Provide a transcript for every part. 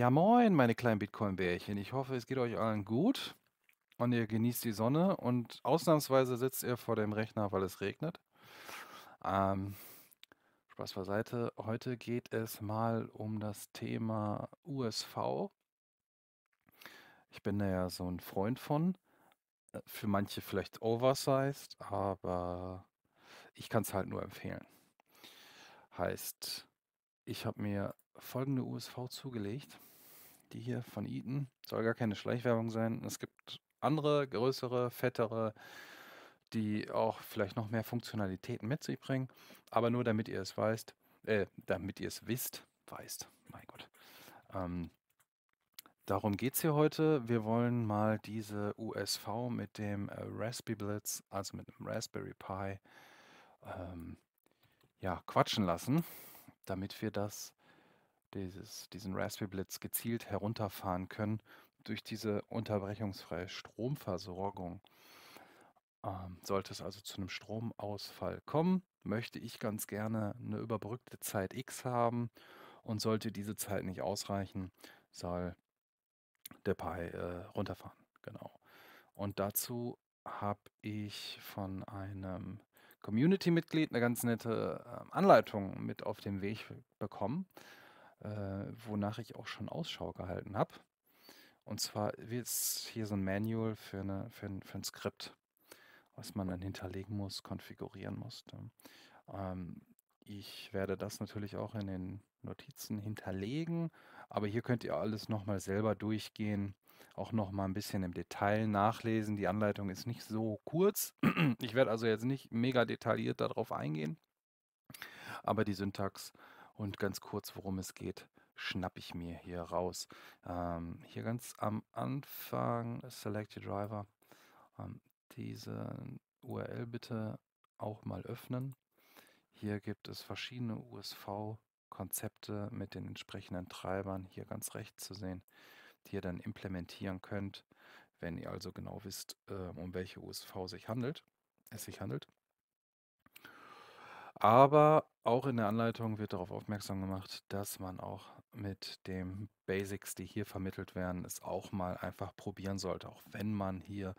Ja, moin, meine kleinen Bitcoin-Bärchen. Ich hoffe, es geht euch allen gut und ihr genießt die Sonne. Und ausnahmsweise sitzt ihr vor dem Rechner, weil es regnet. Ähm, Spaß beiseite. Heute geht es mal um das Thema USV. Ich bin da ja so ein Freund von. Äh, für manche vielleicht oversized, aber ich kann es halt nur empfehlen. Heißt, ich habe mir folgende USV zugelegt die hier von Eaton. Soll gar keine Schleichwerbung sein. Es gibt andere, größere, fettere, die auch vielleicht noch mehr Funktionalitäten mit sich bringen. Aber nur damit ihr es weißt, äh, damit ihr es wisst, weißt. Mein Gott. Ähm, darum geht es hier heute. Wir wollen mal diese USV mit dem äh, Raspberry Blitz, also mit dem Raspberry Pi, ähm, ja, quatschen lassen, damit wir das dieses, diesen Raspberry Blitz gezielt herunterfahren können durch diese unterbrechungsfreie Stromversorgung. Ähm, sollte es also zu einem Stromausfall kommen, möchte ich ganz gerne eine überbrückte Zeit X haben und sollte diese Zeit nicht ausreichen, soll der Pi äh, runterfahren. Genau. Und dazu habe ich von einem Community-Mitglied eine ganz nette äh, Anleitung mit auf den Weg bekommen äh, wonach ich auch schon Ausschau gehalten habe. Und zwar ist hier so ein Manual für, eine, für, ein, für ein Skript, was man dann hinterlegen muss, konfigurieren muss. Ne? Ähm, ich werde das natürlich auch in den Notizen hinterlegen, aber hier könnt ihr alles nochmal selber durchgehen, auch nochmal ein bisschen im Detail nachlesen. Die Anleitung ist nicht so kurz. Ich werde also jetzt nicht mega detailliert darauf eingehen, aber die Syntax und ganz kurz, worum es geht, schnappe ich mir hier raus. Ähm, hier ganz am Anfang Select Your Driver. Ähm, diese URL bitte auch mal öffnen. Hier gibt es verschiedene USV-Konzepte mit den entsprechenden Treibern, hier ganz rechts zu sehen, die ihr dann implementieren könnt, wenn ihr also genau wisst, äh, um welche USV sich handelt, es sich handelt. Aber auch in der Anleitung wird darauf aufmerksam gemacht, dass man auch mit den Basics, die hier vermittelt werden, es auch mal einfach probieren sollte, auch wenn man hier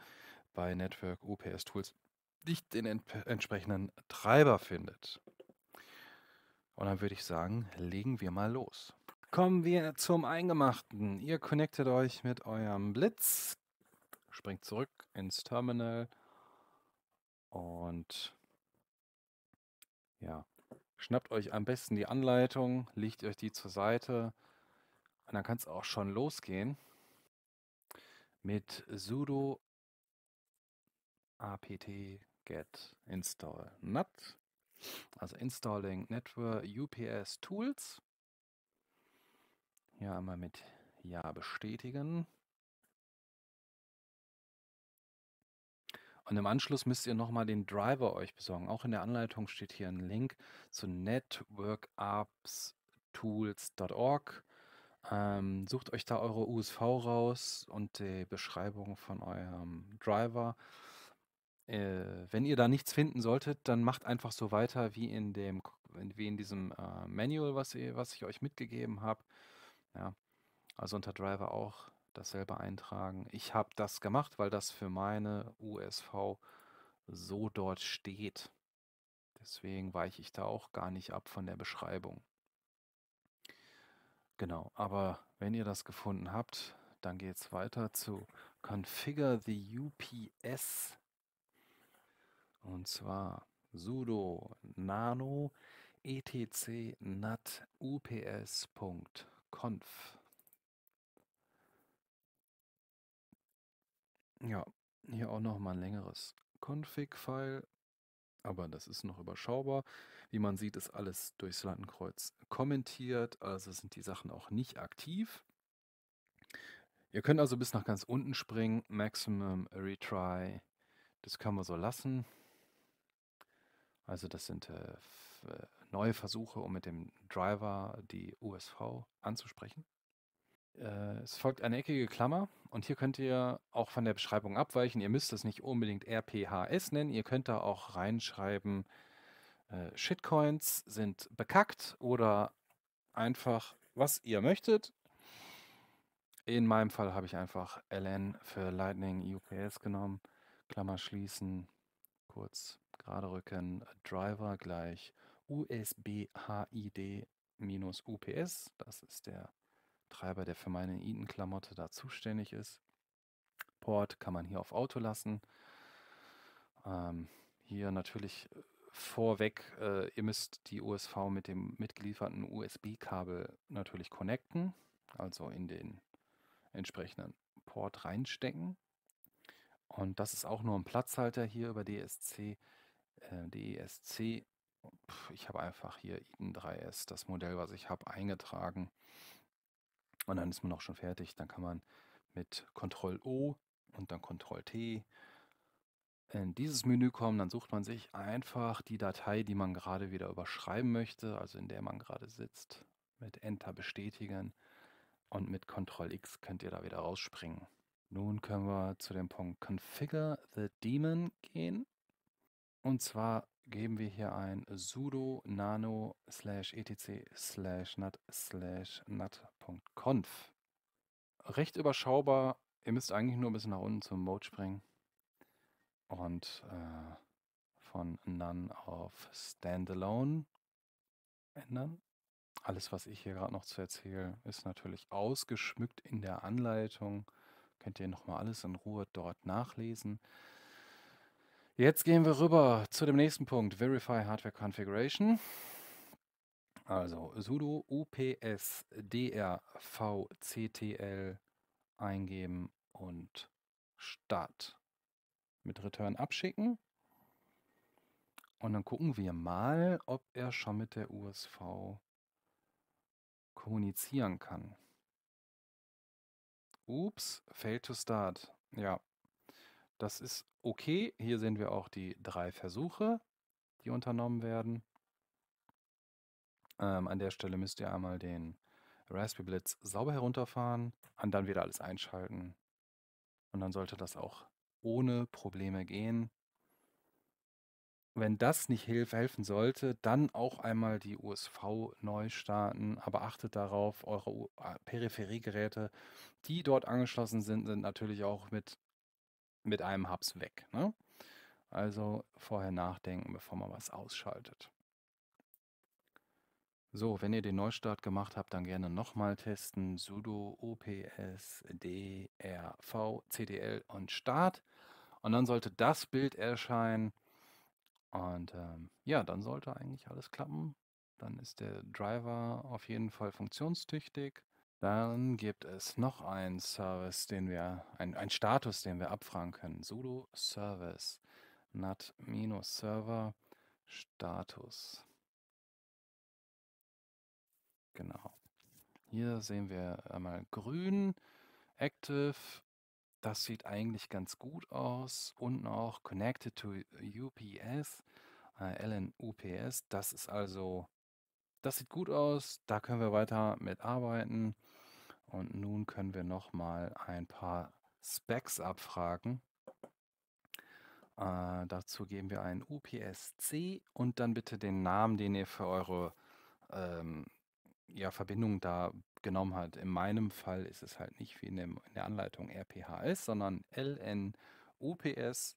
bei Network UPS Tools nicht den ent entsprechenden Treiber findet. Und dann würde ich sagen, legen wir mal los. Kommen wir zum Eingemachten. Ihr connectet euch mit eurem Blitz, springt zurück ins Terminal und ja. Schnappt euch am besten die Anleitung, legt euch die zur Seite und dann kann es auch schon losgehen mit sudo apt get install nut, also installing network UPS tools. Ja, einmal mit Ja bestätigen. Und im Anschluss müsst ihr nochmal den Driver euch besorgen. Auch in der Anleitung steht hier ein Link zu networkappstools.org. Ähm, sucht euch da eure USV raus und die Beschreibung von eurem Driver. Äh, wenn ihr da nichts finden solltet, dann macht einfach so weiter wie in dem wie in diesem äh, Manual, was, ihr, was ich euch mitgegeben habe. Ja, also unter Driver auch dasselbe eintragen. Ich habe das gemacht, weil das für meine USV so dort steht. Deswegen weiche ich da auch gar nicht ab von der Beschreibung. Genau, aber wenn ihr das gefunden habt, dann geht es weiter zu Configure the UPS. Und zwar sudo nano etc nat ups.conf. Ja, hier auch noch mal ein längeres Config-File, aber das ist noch überschaubar. Wie man sieht, ist alles durchs Lattenkreuz kommentiert, also sind die Sachen auch nicht aktiv. Ihr könnt also bis nach ganz unten springen, Maximum, Retry, das kann man so lassen. Also das sind äh, äh neue Versuche, um mit dem Driver die USV anzusprechen. Äh, es folgt eine eckige Klammer und hier könnt ihr auch von der Beschreibung abweichen. Ihr müsst es nicht unbedingt RPHS nennen. Ihr könnt da auch reinschreiben, äh, Shitcoins sind bekackt oder einfach, was ihr möchtet. In meinem Fall habe ich einfach LN für Lightning UPS genommen. Klammer schließen, kurz gerade rücken, Driver gleich USB HID minus UPS, das ist der Treiber, der für meine Eaton-Klamotte da zuständig ist. Port kann man hier auf Auto lassen. Ähm, hier natürlich äh, vorweg, äh, ihr müsst die USV mit dem mitgelieferten USB-Kabel natürlich connecten, also in den entsprechenden Port reinstecken. Und das ist auch nur ein Platzhalter hier über DSC. Äh, DESC, ich habe einfach hier Eden 3S, das Modell, was ich habe, eingetragen. Und dann ist man auch schon fertig. Dann kann man mit Ctrl O und dann Ctrl T in dieses Menü kommen. Dann sucht man sich einfach die Datei, die man gerade wieder überschreiben möchte, also in der man gerade sitzt, mit Enter bestätigen. Und mit Ctrl X könnt ihr da wieder rausspringen. Nun können wir zu dem Punkt Configure the Daemon gehen. Und zwar geben wir hier ein sudo nano slash etc slash nat slash nat.conf. Recht überschaubar. Ihr müsst eigentlich nur ein bisschen nach unten zum Mode springen und äh, von None auf Standalone ändern. Alles, was ich hier gerade noch zu erzählen, ist natürlich ausgeschmückt in der Anleitung. Könnt ihr nochmal alles in Ruhe dort nachlesen. Jetzt gehen wir rüber zu dem nächsten Punkt, Verify Hardware Configuration. Also sudo ups drvctl eingeben und Start mit Return abschicken. Und dann gucken wir mal, ob er schon mit der USV kommunizieren kann. Ups, fail to start. Ja, das ist okay. Hier sehen wir auch die drei Versuche, die unternommen werden. Ähm, an der Stelle müsst ihr einmal den Raspberry Blitz sauber herunterfahren und dann wieder alles einschalten. Und dann sollte das auch ohne Probleme gehen. Wenn das nicht helfen sollte, dann auch einmal die USV neu starten. Aber achtet darauf, eure äh, Peripheriegeräte, die dort angeschlossen sind, sind natürlich auch mit mit einem Hubs weg. Ne? Also vorher nachdenken, bevor man was ausschaltet. So, wenn ihr den Neustart gemacht habt, dann gerne nochmal testen. sudo ops drv cdl und Start. Und dann sollte das Bild erscheinen. Und ähm, ja, dann sollte eigentlich alles klappen. Dann ist der Driver auf jeden Fall funktionstüchtig. Dann gibt es noch einen Service, den wir, einen Status, den wir abfragen können. sudo service nat-server status. Genau. Hier sehen wir einmal grün, active, das sieht eigentlich ganz gut aus. Unten auch connected to UPS, äh, LNUPS, das ist also, das sieht gut aus, da können wir weiter mit arbeiten. Und nun können wir nochmal ein paar Specs abfragen. Äh, dazu geben wir ein UPSC und dann bitte den Namen, den ihr für eure ähm, ja, Verbindung da genommen habt. In meinem Fall ist es halt nicht wie in, dem, in der Anleitung RPHS, sondern LNUPS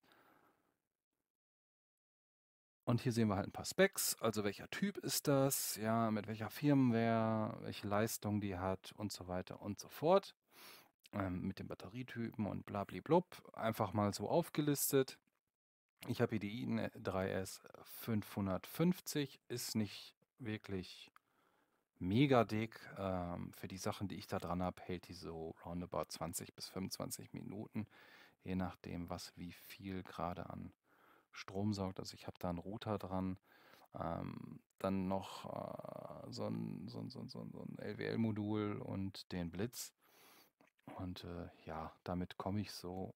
und hier sehen wir halt ein paar Specs, also welcher Typ ist das, ja, mit welcher Firmware, welche Leistung die hat und so weiter und so fort. Ähm, mit den Batterietypen und blablablub. Einfach mal so aufgelistet. Ich habe hier die i3S ne, 550, ist nicht wirklich mega dick. Ähm, für die Sachen, die ich da dran habe, hält die so roundabout 20 bis 25 Minuten, je nachdem, was wie viel gerade an Strom sorgt. Also ich habe da einen Router dran. Ähm, dann noch äh, so ein, so ein, so ein, so ein LWL-Modul und den Blitz. Und äh, ja, damit komme ich so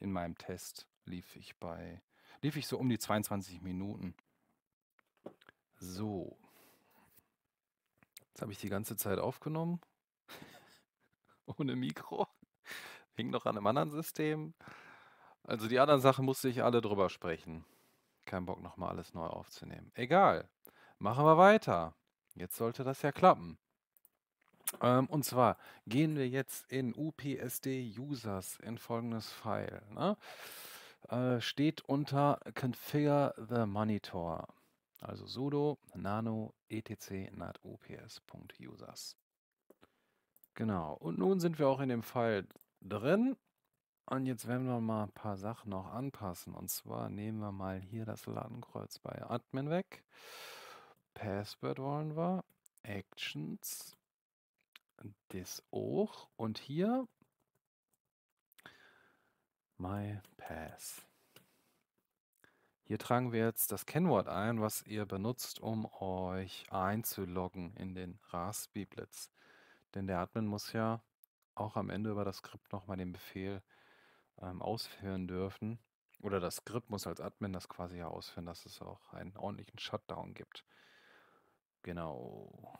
in meinem Test lief ich bei lief ich so um die 22 Minuten. So. Jetzt habe ich die ganze Zeit aufgenommen. Ohne Mikro. Hing noch an einem anderen System. Also die anderen Sachen musste ich alle drüber sprechen. Kein Bock, nochmal alles neu aufzunehmen. Egal. Machen wir weiter. Jetzt sollte das ja klappen. Ähm, und zwar gehen wir jetzt in UPSD Users in folgendes File. Ne? Äh, steht unter Configure the Monitor. Also sudo nano etc nat ups.users. Genau. Und nun sind wir auch in dem File drin und jetzt werden wir mal ein paar Sachen noch anpassen. Und zwar nehmen wir mal hier das Ladenkreuz bei Admin weg. Password wollen wir. Actions. Das auch. Und hier My Pass. Hier tragen wir jetzt das Kennwort ein, was ihr benutzt, um euch einzuloggen in den Raspi-Blitz. Denn der Admin muss ja auch am Ende über das Skript nochmal den Befehl ähm, ausführen dürfen. Oder das Skript muss als Admin das quasi ja ausführen, dass es auch einen ordentlichen Shutdown gibt. Genau.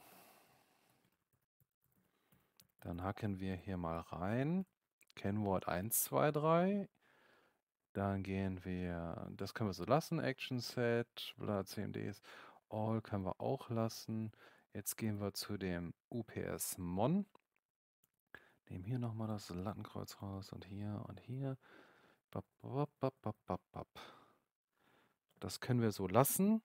Dann hacken wir hier mal rein. Kennwort 1, 2, 3. Dann gehen wir, das können wir so lassen, Action Set, bla, CMDs, All können wir auch lassen. Jetzt gehen wir zu dem UPS Mon. Nehmen hier nochmal das Lattenkreuz raus und hier und hier. Das können wir so lassen.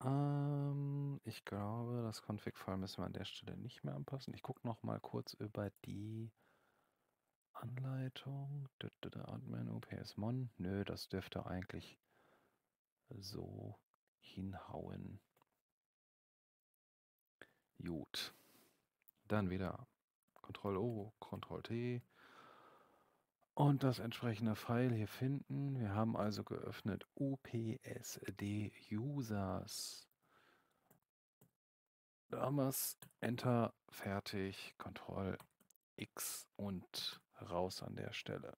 Ähm, ich glaube, das Config-File müssen wir an der Stelle nicht mehr anpassen. Ich gucke nochmal kurz über die Anleitung. Admin OPS Mon. Nö, das dürfte eigentlich so hinhauen. Gut. Dann wieder Ctrl-O, Ctrl-T und das entsprechende File hier finden. Wir haben also geöffnet UPSD Users. Da haben wir es. Enter, fertig, Ctrl X und raus an der Stelle.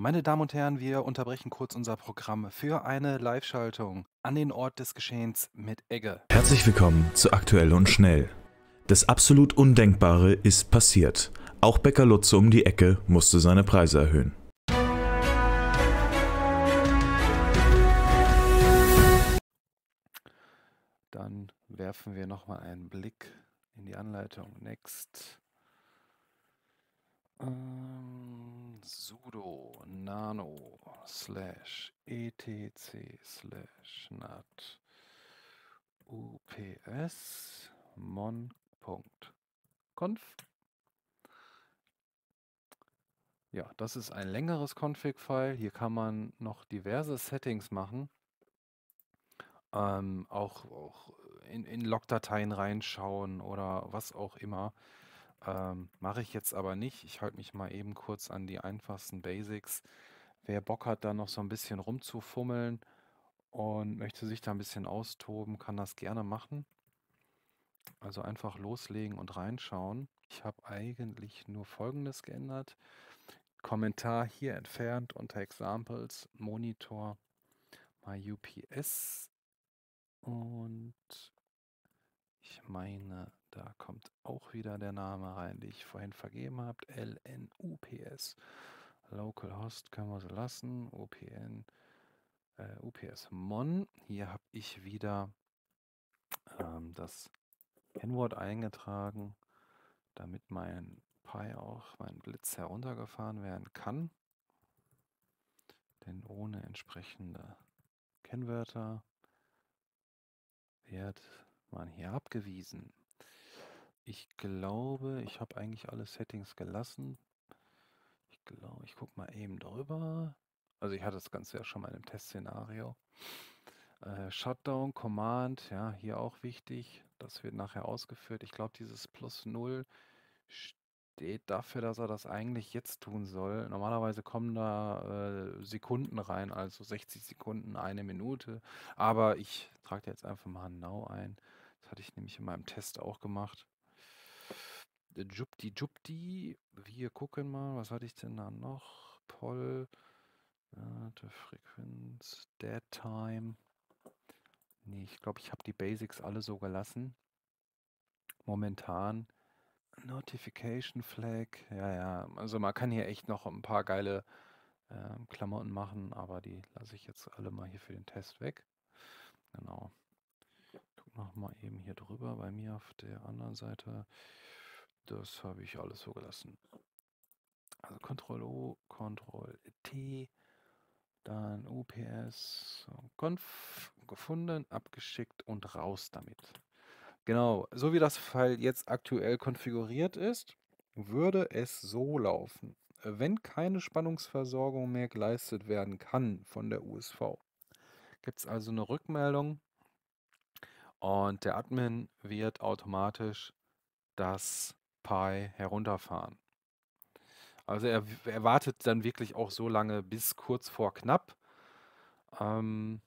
Meine Damen und Herren, wir unterbrechen kurz unser Programm für eine Live-Schaltung an den Ort des Geschehens mit Egge. Herzlich willkommen zu Aktuell und Schnell. Das absolut Undenkbare ist passiert. Auch Bäcker Lutze um die Ecke musste seine Preise erhöhen. Dann werfen wir nochmal einen Blick in die Anleitung. Next. Ähm, sudo nano slash etc slash nat ups mon.conf. Ja, das ist ein längeres Config-File. Hier kann man noch diverse Settings machen. Ähm, auch, auch in, in Log-Dateien reinschauen oder was auch immer. Ähm, mache ich jetzt aber nicht. Ich halte mich mal eben kurz an die einfachsten Basics. Wer Bock hat, da noch so ein bisschen rumzufummeln und möchte sich da ein bisschen austoben, kann das gerne machen. Also einfach loslegen und reinschauen. Ich habe eigentlich nur Folgendes geändert. Kommentar hier entfernt unter Examples, Monitor, My UPS und ich meine da kommt auch wieder der Name rein, den ich vorhin vergeben habe. LNUPS. Localhost können wir so lassen. OPN. Äh, UPS Mon. Hier habe ich wieder ähm, das N-Wort eingetragen, damit mein Pi auch, mein Blitz heruntergefahren werden kann. Denn ohne entsprechende Kennwörter wird man hier abgewiesen. Ich glaube, ich habe eigentlich alle Settings gelassen. Ich glaube, ich gucke mal eben drüber. Also ich hatte das Ganze ja schon mal im Testszenario. Äh, Shutdown, Command, ja, hier auch wichtig. Das wird nachher ausgeführt. Ich glaube, dieses Plus 0 steht dafür, dass er das eigentlich jetzt tun soll. Normalerweise kommen da äh, Sekunden rein, also 60 Sekunden, eine Minute. Aber ich trage jetzt einfach mal Now ein. Das hatte ich nämlich in meinem Test auch gemacht. Äh, Jupti Jupti. Wir gucken mal, was hatte ich denn da noch? Poll, äh, Frequenz, Dead Time. Nee, ich glaube, ich habe die Basics alle so gelassen. Momentan. Notification Flag. Ja, ja. Also man kann hier echt noch ein paar geile äh, Klamotten machen, aber die lasse ich jetzt alle mal hier für den Test weg. Genau. Guck noch mal eben hier drüber bei mir auf der anderen Seite das habe ich alles so gelassen. Also Ctrl O, Ctrl T, dann UPS, Conf, gefunden, abgeschickt und raus damit. Genau, so wie das File jetzt aktuell konfiguriert ist, würde es so laufen. Wenn keine Spannungsversorgung mehr geleistet werden kann von der USV, gibt es also eine Rückmeldung und der Admin wird automatisch das Pi herunterfahren. Also er, er wartet dann wirklich auch so lange bis kurz vor knapp. Ähm,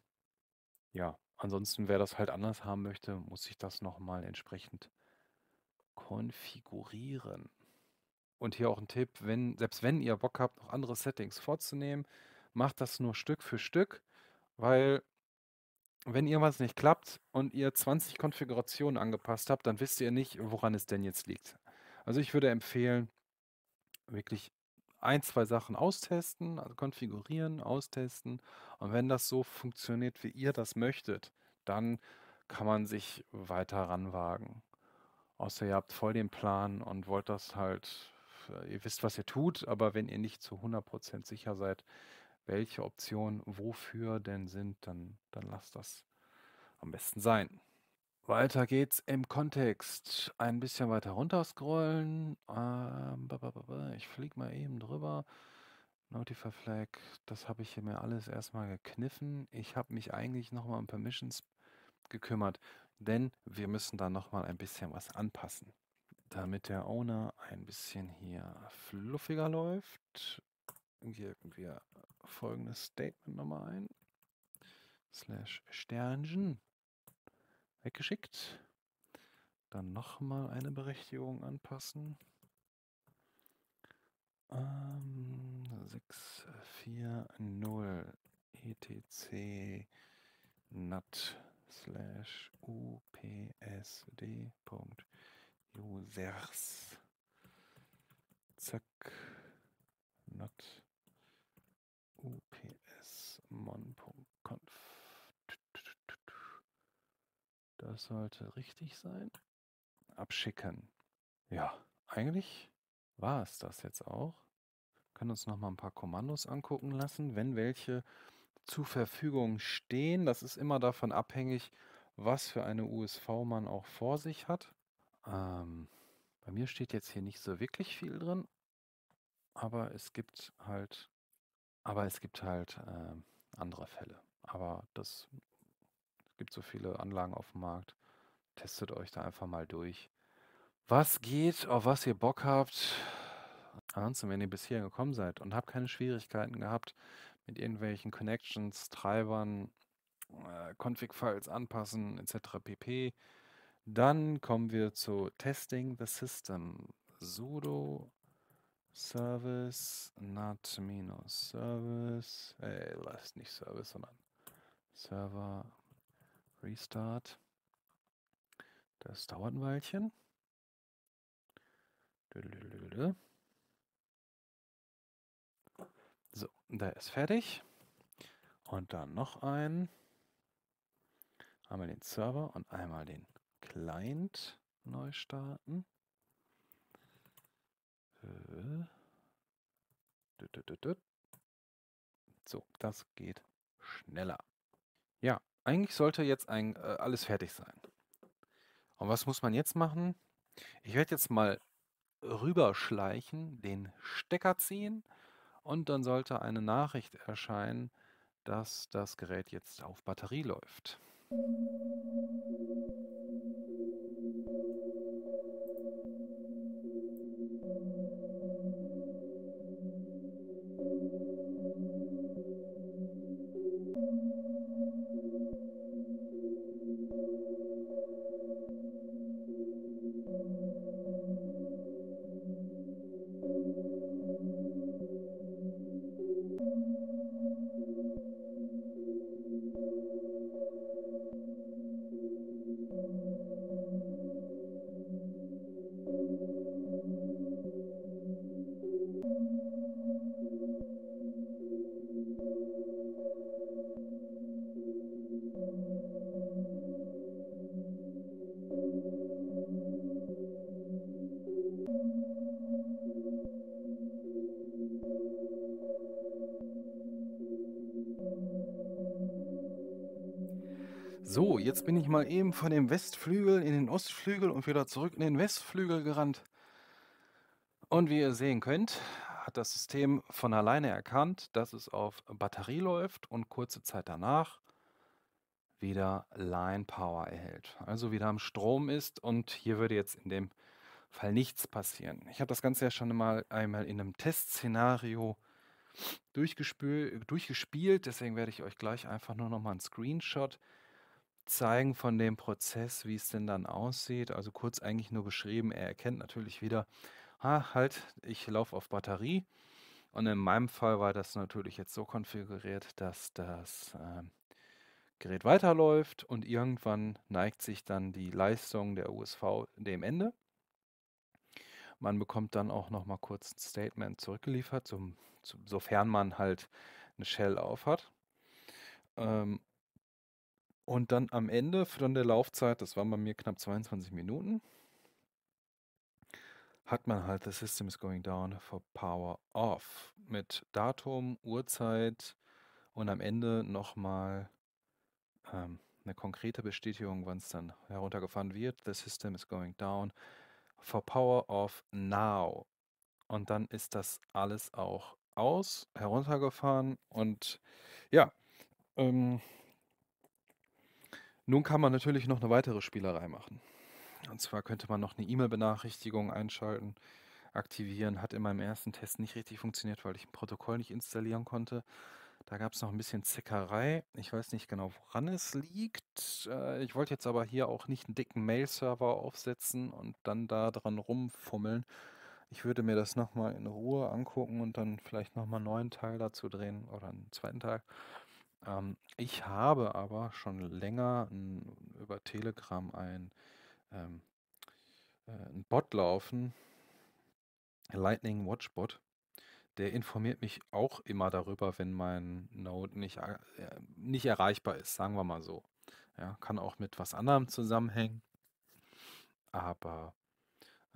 ja, ansonsten, wer das halt anders haben möchte, muss sich das nochmal entsprechend konfigurieren. Und hier auch ein Tipp, wenn, selbst wenn ihr Bock habt, noch andere Settings vorzunehmen, macht das nur Stück für Stück, weil wenn irgendwas nicht klappt und ihr 20 Konfigurationen angepasst habt, dann wisst ihr nicht, woran es denn jetzt liegt. Also ich würde empfehlen, wirklich ein, zwei Sachen austesten, also konfigurieren, austesten. Und wenn das so funktioniert, wie ihr das möchtet, dann kann man sich weiter ranwagen. Außer ihr habt voll den Plan und wollt das halt, ihr wisst, was ihr tut, aber wenn ihr nicht zu 100% sicher seid, welche Optionen wofür denn sind, dann, dann lasst das am besten sein. Weiter geht's im Kontext. Ein bisschen weiter runter scrollen. Ähm, ich fliege mal eben drüber. Notify Flag, das habe ich hier mir alles erstmal gekniffen. Ich habe mich eigentlich nochmal um Permissions gekümmert, denn wir müssen da nochmal ein bisschen was anpassen. Damit der Owner ein bisschen hier fluffiger läuft, geben wir folgendes Statement nochmal ein. Slash Sternchen weggeschickt. Dann nochmal eine Berechtigung anpassen. Ähm, 640 etc nat slash upsd.users. Zack, nat ups mon. Das sollte richtig sein. Abschicken. Ja, eigentlich war es das jetzt auch. Wir können uns noch mal ein paar Kommandos angucken lassen, wenn welche zur Verfügung stehen. Das ist immer davon abhängig, was für eine USV man auch vor sich hat. Ähm, bei mir steht jetzt hier nicht so wirklich viel drin, aber es gibt halt, aber es gibt halt äh, andere Fälle. Aber das gibt so viele Anlagen auf dem Markt. Testet euch da einfach mal durch. Was geht, auf was ihr Bock habt. Ansonsten, wenn ihr bis hierhin gekommen seid und habt keine Schwierigkeiten gehabt mit irgendwelchen Connections, Treibern, äh, Config-Files anpassen etc. pp. Dann kommen wir zu Testing the System. sudo service not minus service, äh, das ist nicht Service, sondern Server Restart. Das dauert ein Weilchen. So, der ist fertig. Und dann noch ein. Einmal den Server und einmal den Client neu starten. So, das geht schneller. Ja, eigentlich sollte jetzt ein, äh, alles fertig sein. Und was muss man jetzt machen? Ich werde jetzt mal rüberschleichen, den Stecker ziehen und dann sollte eine Nachricht erscheinen, dass das Gerät jetzt auf Batterie läuft. Musik jetzt bin ich mal eben von dem Westflügel in den Ostflügel und wieder zurück in den Westflügel gerannt. Und wie ihr sehen könnt, hat das System von alleine erkannt, dass es auf Batterie läuft und kurze Zeit danach wieder Line Power erhält. Also wieder am Strom ist und hier würde jetzt in dem Fall nichts passieren. Ich habe das Ganze ja schon mal einmal in einem Testszenario durchgespielt, deswegen werde ich euch gleich einfach nur noch mal einen Screenshot zeigen von dem Prozess, wie es denn dann aussieht. Also kurz eigentlich nur beschrieben, er erkennt natürlich wieder, ah, halt, ich laufe auf Batterie. Und in meinem Fall war das natürlich jetzt so konfiguriert, dass das äh, Gerät weiterläuft und irgendwann neigt sich dann die Leistung der USV dem Ende. Man bekommt dann auch noch mal kurz ein Statement zurückgeliefert, zum, zum, sofern man halt eine Shell auf hat. Ähm, und dann am Ende von der Laufzeit, das waren bei mir knapp 22 Minuten, hat man halt The System is Going Down for Power Off mit Datum, Uhrzeit und am Ende nochmal ähm, eine konkrete Bestätigung, wann es dann heruntergefahren wird. The System is Going Down for Power Off Now. Und dann ist das alles auch aus, heruntergefahren und ja, ähm, nun kann man natürlich noch eine weitere Spielerei machen. Und zwar könnte man noch eine E-Mail-Benachrichtigung einschalten, aktivieren. Hat in meinem ersten Test nicht richtig funktioniert, weil ich ein Protokoll nicht installieren konnte. Da gab es noch ein bisschen Zickerei. Ich weiß nicht genau, woran es liegt. Äh, ich wollte jetzt aber hier auch nicht einen dicken Mail-Server aufsetzen und dann da dran rumfummeln. Ich würde mir das nochmal in Ruhe angucken und dann vielleicht nochmal einen neuen Teil dazu drehen oder einen zweiten Teil. Ähm, ich habe aber schon länger 'n über Telegram ein, ähm, äh 'n Bot laufen Lightning Watchbot, Der informiert mich auch immer darüber, wenn mein Node nicht äh, nicht erreichbar ist, sagen wir mal so. Ja, kann auch mit was anderem zusammenhängen. Aber,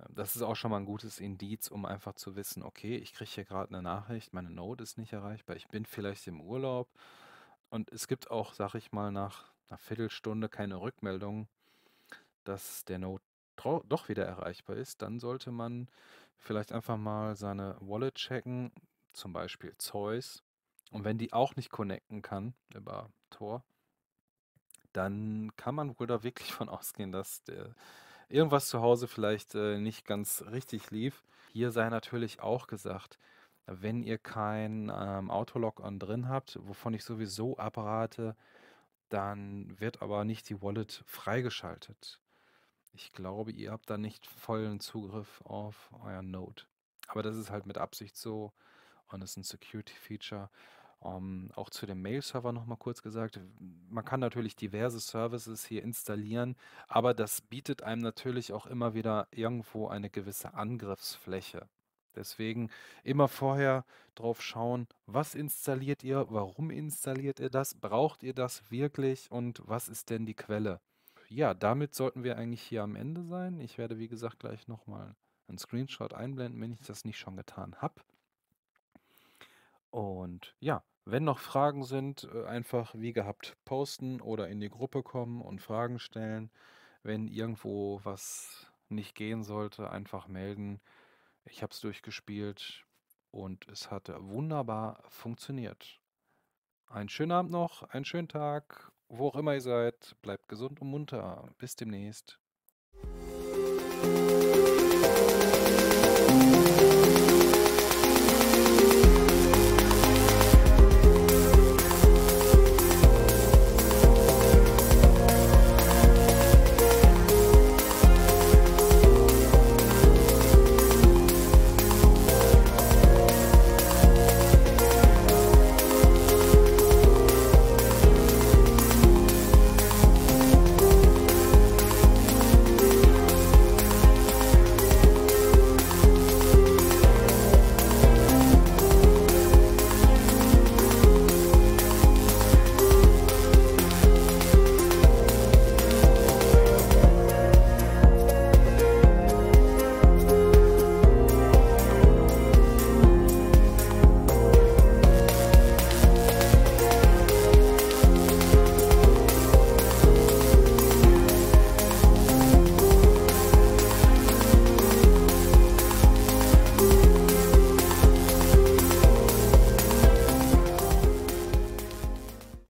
ähm, das ist auch schon mal ein gutes Indiz, um einfach zu wissen: „Okay, ich kriege hier gerade eine Nachricht, meine Node ist nicht erreichbar, ich bin vielleicht im Urlaub.“ und es gibt auch, sag ich mal, nach einer Viertelstunde keine Rückmeldung, dass der Node doch wieder erreichbar ist, dann sollte man vielleicht einfach mal seine Wallet checken, zum Beispiel Zeus. Und wenn die auch nicht connecten kann über Tor, dann kann man wohl da wirklich von ausgehen, dass der irgendwas zu Hause vielleicht äh, nicht ganz richtig lief. Hier sei natürlich auch gesagt, wenn ihr kein ähm, Autolog-on drin habt, wovon ich sowieso abrate, dann wird aber nicht die Wallet freigeschaltet. Ich glaube, ihr habt da nicht vollen Zugriff auf euer Node. Aber das ist halt mit Absicht so und ist ein Security-Feature. Um, ähm, auch zu dem Mail-Server nochmal kurz gesagt. Man kann natürlich diverse Services hier installieren, aber das bietet einem natürlich auch immer wieder irgendwo eine gewisse Angriffsfläche. Deswegen immer vorher drauf schauen, was installiert ihr, warum installiert ihr das, braucht ihr das wirklich und was ist denn die Quelle? Ja, damit sollten wir eigentlich hier am Ende sein. Ich werde, wie gesagt, gleich nochmal einen Screenshot einblenden, wenn ich das nicht schon getan habe. Und ja, wenn noch Fragen sind, äh, einfach wie gehabt posten oder in die Gruppe kommen und Fragen stellen. Wenn irgendwo was nicht gehen sollte, einfach melden. Ich habe es durchgespielt und es hat wunderbar funktioniert. Einen schönen Abend noch, einen schönen Tag, wo auch immer ihr seid, bleibt gesund und munter. Bis demnächst.